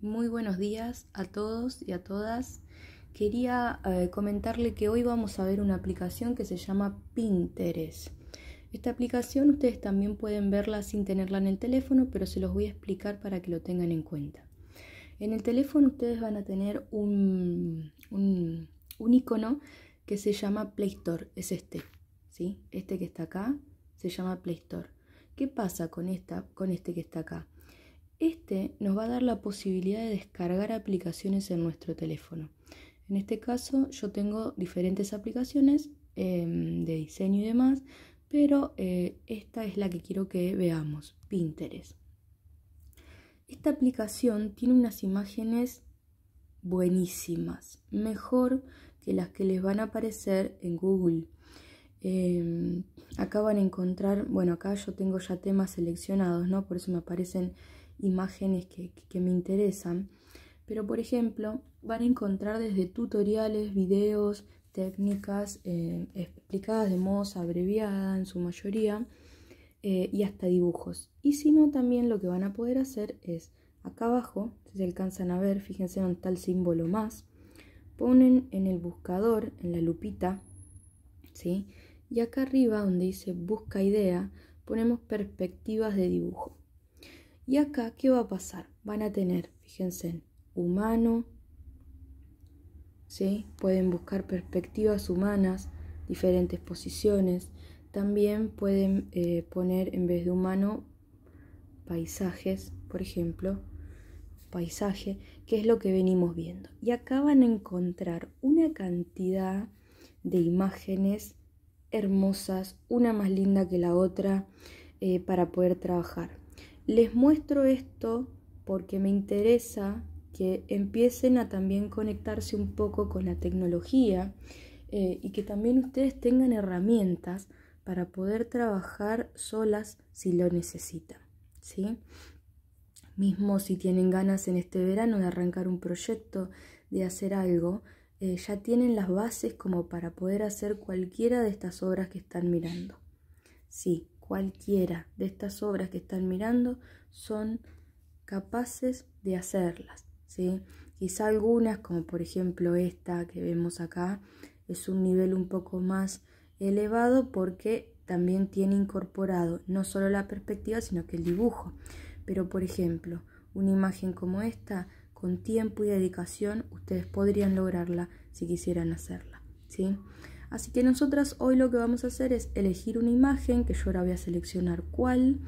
Muy buenos días a todos y a todas. Quería eh, comentarle que hoy vamos a ver una aplicación que se llama Pinterest. Esta aplicación ustedes también pueden verla sin tenerla en el teléfono, pero se los voy a explicar para que lo tengan en cuenta. En el teléfono ustedes van a tener un, un, icono que se llama Play Store, es este, ¿sí? Este que está acá se llama Play Store. ¿Qué pasa con, esta, con este que está acá? Este nos va a dar la posibilidad de descargar aplicaciones en nuestro teléfono. En este caso yo tengo diferentes aplicaciones em, de diseño y demás, pero eh, esta es la que quiero que veamos, Pinterest. Esta aplicación tiene unas imágenes buenísimas, mejor que las que les van a aparecer en Google. Em, acá van a encontrar, bueno, acá yo tengo ya temas seleccionados, ¿no? Por eso me aparecen imágenes que, me interesan. Pero por ejemplo, van a encontrar desde tutoriales, videos, técnicas eh, explicadas de modo abreviada en su mayoría eh, y hasta dibujos. Y si no, también lo que van a poder hacer es acá abajo, si se alcanzan a ver, fíjense en tal símbolo más, ponen en el buscador, en la lupita, ¿sí? Y acá arriba donde dice busca idea, ponemos perspectivas de dibujo. Y acá, ¿qué va a pasar? Van a tener, fíjense, humano, ¿sí? Pueden buscar perspectivas humanas, diferentes posiciones. También pueden eh, poner en vez de humano paisajes, por ejemplo, paisaje, que es lo que venimos viendo. Y acá van a encontrar una cantidad de imágenes hermosas, una más linda que la otra, eh, para poder trabajar. Les muestro esto porque me interesa que empiecen a también conectarse un poco con la tecnología eh, y que también ustedes tengan herramientas para poder trabajar solas si lo necesitan, ¿sí? Mismo si tienen ganas en este verano de arrancar un proyecto, de hacer algo, eh, ya tienen las bases como para poder hacer cualquiera de estas obras que están mirando. Sí, cualquiera de estas obras que están mirando son capaces de hacerlas. ¿sí? Quizá algunas, como por ejemplo esta que vemos acá, es un nivel un poco más elevado porque también tiene incorporado no solo la perspectiva, sino que el dibujo. Pero por ejemplo, una imagen como esta, con tiempo y dedicación, ustedes podrían lograrla si quisieran hacerla. ¿sí? Así que nosotras hoy lo que vamos a hacer es elegir una imagen, que yo ahora voy a seleccionar cuál,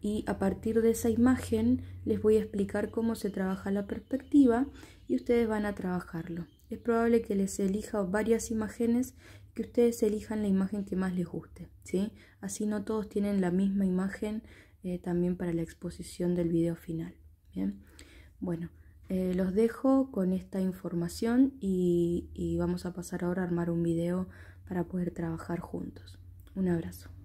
y a partir de esa imagen les voy a explicar cómo se trabaja la perspectiva y ustedes van a trabajarlo. Es probable que les elija varias imágenes, que ustedes elijan la imagen que más les guste, ¿sí? Así no todos tienen la misma imagen eh, también para la exposición del video final, ¿bien? Bueno, eh, los dejo con esta información y vamos a pasar ahora a armar un video para poder trabajar juntos. Un abrazo.